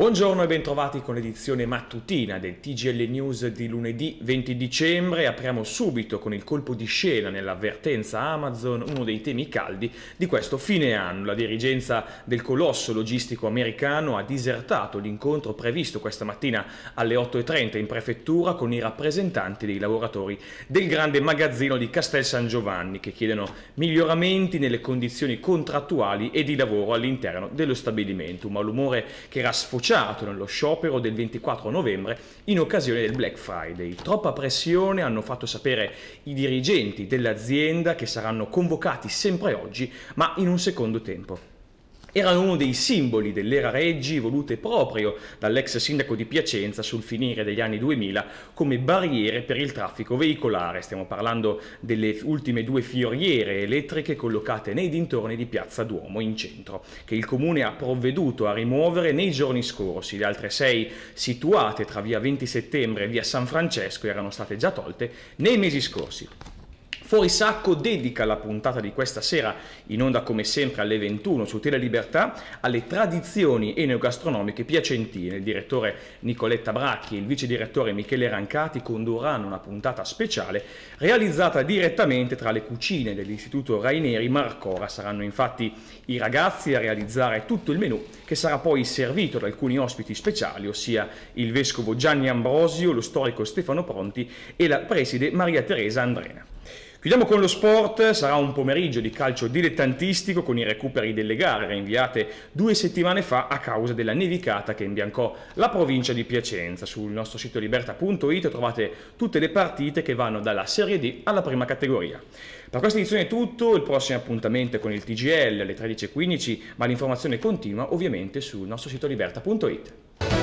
Buongiorno e bentrovati con l'edizione mattutina del TGL News di lunedì 20 dicembre. Apriamo subito con il colpo di scena nell'avvertenza Amazon, uno dei temi caldi di questo fine anno. La dirigenza del colosso logistico americano ha disertato l'incontro previsto questa mattina alle 8.30 in prefettura con i rappresentanti dei lavoratori del grande magazzino di Castel San Giovanni che chiedono miglioramenti nelle condizioni contrattuali e di lavoro all'interno dello stabilimento. Un malumore che era sfociato minacciato nello sciopero del 24 novembre in occasione del Black Friday. Troppa pressione hanno fatto sapere i dirigenti dell'azienda che saranno convocati sempre oggi, ma in un secondo tempo erano uno dei simboli dell'era Reggi volute proprio dall'ex sindaco di Piacenza sul finire degli anni 2000 come barriere per il traffico veicolare. Stiamo parlando delle ultime due fioriere elettriche collocate nei dintorni di Piazza Duomo in centro, che il comune ha provveduto a rimuovere nei giorni scorsi. Le altre sei situate tra via 20 settembre e via San Francesco erano state già tolte nei mesi scorsi. Fuori Sacco dedica la puntata di questa sera, in onda come sempre alle 21 su Tele Libertà, alle tradizioni enogastronomiche piacentine. Il direttore Nicoletta Bracchi e il vice direttore Michele Rancati condurranno una puntata speciale realizzata direttamente tra le cucine dell'Istituto Raineri Marcora. Saranno infatti i ragazzi a realizzare tutto il menù che sarà poi servito da alcuni ospiti speciali, ossia il vescovo Gianni Ambrosio, lo storico Stefano Pronti e la preside Maria Teresa Andrena. Chiudiamo con lo sport, sarà un pomeriggio di calcio dilettantistico con i recuperi delle gare rinviate due settimane fa a causa della nevicata che imbiancò la provincia di Piacenza. Sul nostro sito liberta.it trovate tutte le partite che vanno dalla Serie D alla prima categoria. Per questa edizione è tutto, il prossimo appuntamento è con il TGL alle 13.15, ma l'informazione continua ovviamente sul nostro sito liberta.it.